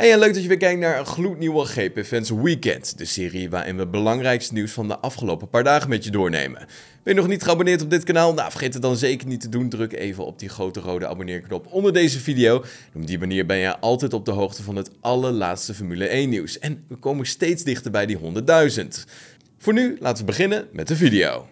Hey en leuk dat je weer kijkt naar een gloednieuwe GP Fans Weekend, de serie waarin we het belangrijkste nieuws van de afgelopen paar dagen met je doornemen. Ben je nog niet geabonneerd op dit kanaal? Nou, vergeet het dan zeker niet te doen. Druk even op die grote rode abonneerknop onder deze video. En op die manier ben je altijd op de hoogte van het allerlaatste Formule 1 nieuws. En we komen steeds dichter bij die 100.000. Voor nu, laten we beginnen met de video.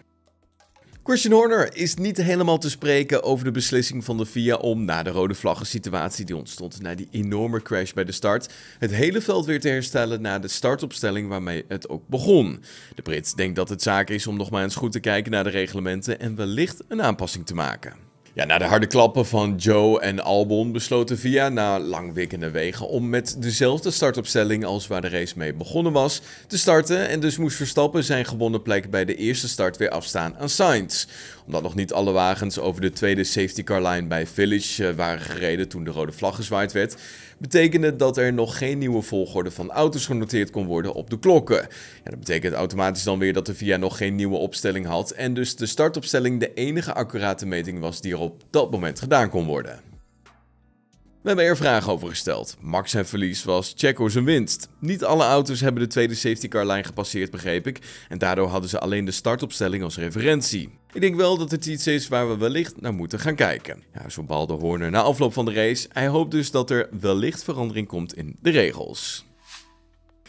Christian Horner is niet helemaal te spreken over de beslissing van de FIA om na de rode vlaggen situatie die ontstond na die enorme crash bij de start, het hele veld weer te herstellen na de startopstelling waarmee het ook begon. De Brit denkt dat het zaak is om nog maar eens goed te kijken naar de reglementen en wellicht een aanpassing te maken. Ja, na de harde klappen van Joe en Albon besloten VIA na langwikkende wegen om met dezelfde startopstelling als waar de race mee begonnen was te starten. En dus moest Verstappen zijn gewonnen plek bij de eerste start weer afstaan aan Sainz omdat nog niet alle wagens over de tweede safety car line bij Village eh, waren gereden toen de rode vlag gezwaaid werd, betekende dat er nog geen nieuwe volgorde van auto's genoteerd kon worden op de klokken. Ja, dat betekent automatisch dan weer dat de VIA nog geen nieuwe opstelling had en dus de startopstelling de enige accurate meting was die er op dat moment gedaan kon worden. We hebben er vragen over gesteld. Max zijn verlies was Checo zijn winst. Niet alle auto's hebben de tweede safety car lijn gepasseerd, begreep ik. En daardoor hadden ze alleen de startopstelling als referentie. Ik denk wel dat het iets is waar we wellicht naar moeten gaan kijken. Ja, zo balde Horner na afloop van de race. Hij hoopt dus dat er wellicht verandering komt in de regels.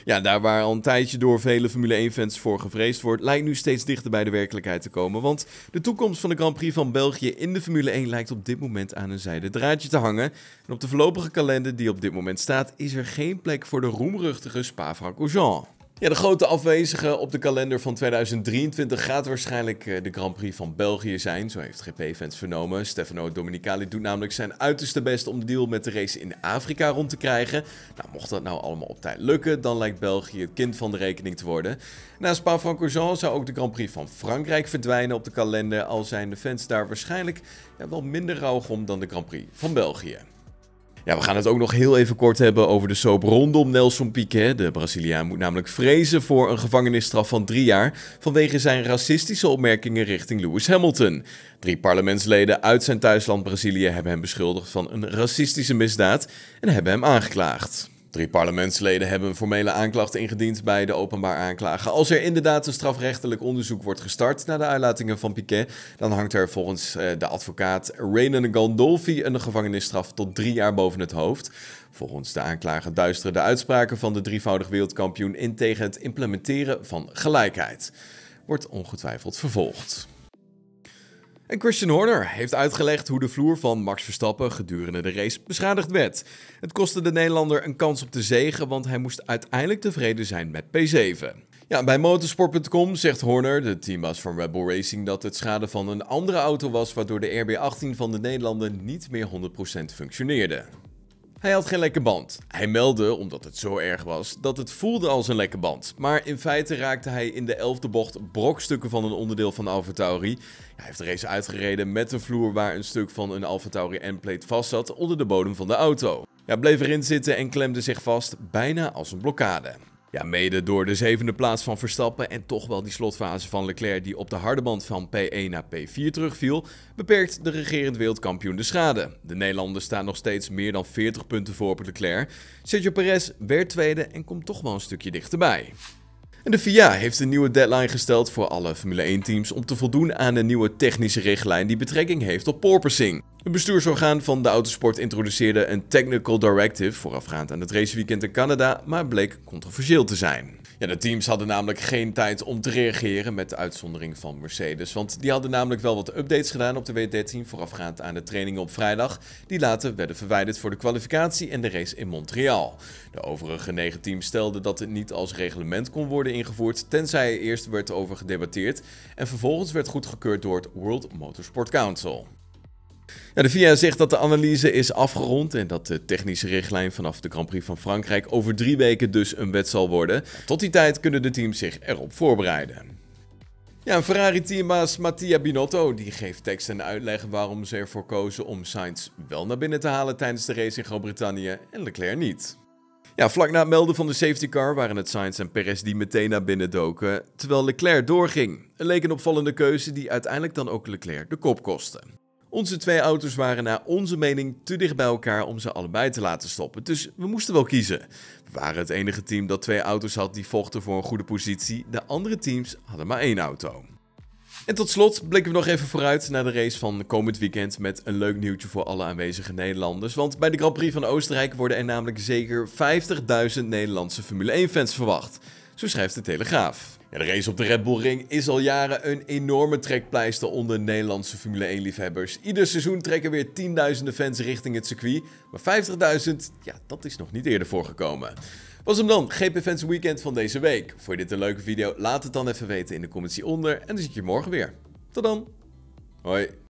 Ja, daar waar al een tijdje door vele Formule 1-fans voor gevreesd wordt, lijkt nu steeds dichter bij de werkelijkheid te komen. Want de toekomst van de Grand Prix van België in de Formule 1 lijkt op dit moment aan een zijde draadje te hangen. En op de voorlopige kalender die op dit moment staat, is er geen plek voor de roemruchtige Spa-Francorchamps. Ja, de grote afwezige op de kalender van 2023 gaat waarschijnlijk eh, de Grand Prix van België zijn. Zo heeft GP-fans vernomen. Stefano Dominicali doet namelijk zijn uiterste best om de deal met de race in Afrika rond te krijgen. Nou, mocht dat nou allemaal op tijd lukken, dan lijkt België het kind van de rekening te worden. Naast Spa-Francorchamps zou ook de Grand Prix van Frankrijk verdwijnen op de kalender, al zijn de fans daar waarschijnlijk wel minder rauw om dan de Grand Prix van België. Ja, we gaan het ook nog heel even kort hebben over de soap rondom Nelson Piquet. De Braziliaan moet namelijk vrezen voor een gevangenisstraf van drie jaar vanwege zijn racistische opmerkingen richting Lewis Hamilton. Drie parlementsleden uit zijn thuisland Brazilië hebben hem beschuldigd van een racistische misdaad en hebben hem aangeklaagd. Drie parlementsleden hebben een formele aanklacht ingediend bij de openbaar aanklager. Als er inderdaad een strafrechtelijk onderzoek wordt gestart naar de uitlatingen van Piquet, dan hangt er volgens eh, de advocaat Raynan Gandolfi een gevangenisstraf tot drie jaar boven het hoofd. Volgens de aanklager duisteren de uitspraken van de drievoudig wereldkampioen in tegen het implementeren van gelijkheid. Wordt ongetwijfeld vervolgd. En Christian Horner heeft uitgelegd hoe de vloer van Max Verstappen gedurende de race beschadigd werd. Het kostte de Nederlander een kans op de zegen, want hij moest uiteindelijk tevreden zijn met P7. Ja, bij motorsport.com zegt Horner, de teambaas van Red Bull Racing, dat het schade van een andere auto was waardoor de RB18 van de Nederlander niet meer 100% functioneerde. Hij had geen lekke band. Hij meldde, omdat het zo erg was, dat het voelde als een lekke band. Maar in feite raakte hij in de elfde bocht brokstukken van een onderdeel van de Alfa Tauri. Hij heeft de race uitgereden met een vloer waar een stuk van een Alfa Tauri endplate vast zat onder de bodem van de auto. Hij bleef erin zitten en klemde zich vast, bijna als een blokkade. Ja, mede door de zevende plaats van Verstappen en toch wel die slotfase van Leclerc die op de harde band van P1 naar P4 terugviel, beperkt de regerend wereldkampioen de schade. De Nederlander staat nog steeds meer dan 40 punten voor op Leclerc. Sergio Perez werd tweede en komt toch wel een stukje dichterbij. de FIA heeft een nieuwe deadline gesteld voor alle Formule 1 teams om te voldoen aan de nieuwe technische richtlijn die betrekking heeft op porpoising. Het bestuursorgaan van de autosport introduceerde een technical directive voorafgaand aan het raceweekend in Canada, maar bleek controversieel te zijn. Ja, de teams hadden namelijk geen tijd om te reageren met de uitzondering van Mercedes, want die hadden namelijk wel wat updates gedaan op de W13 voorafgaand aan de trainingen op vrijdag, die later werden verwijderd voor de kwalificatie en de race in Montreal. De overige negen teams stelden dat het niet als reglement kon worden ingevoerd, tenzij er eerst werd over gedebatteerd en vervolgens werd goedgekeurd door het World Motorsport Council. Ja, de VIA zegt dat de analyse is afgerond en dat de technische richtlijn vanaf de Grand Prix van Frankrijk over drie weken dus een wet zal worden. Tot die tijd kunnen de teams zich erop voorbereiden. Ja, Ferrari-teambaas Mattia Binotto die geeft tekst en uitleg waarom ze ervoor kozen om Sainz wel naar binnen te halen tijdens de race in Groot-Brittannië en Leclerc niet. Ja, vlak na het melden van de safety car waren het Sainz en Perez die meteen naar binnen doken, terwijl Leclerc doorging. Een leek een opvallende keuze die uiteindelijk dan ook Leclerc de kop kostte. Onze twee auto's waren naar onze mening te dicht bij elkaar om ze allebei te laten stoppen, dus we moesten wel kiezen. We waren het enige team dat twee auto's had die vochten voor een goede positie, de andere teams hadden maar één auto. En tot slot blikken we nog even vooruit naar de race van komend weekend met een leuk nieuwtje voor alle aanwezige Nederlanders. Want bij de Grand Prix van Oostenrijk worden er namelijk zeker 50.000 Nederlandse Formule 1 fans verwacht zo schrijft de Telegraaf. Ja, de race op de Red Bull Ring is al jaren een enorme trekpleister onder Nederlandse Formule 1 liefhebbers. Ieder seizoen trekken weer tienduizenden fans richting het circuit, maar 50.000, ja, dat is nog niet eerder voorgekomen. Was hem dan, GP Fans Weekend van deze week. Vond je dit een leuke video? Laat het dan even weten in de comments hieronder en dan zie ik je morgen weer. Tot dan, hoi.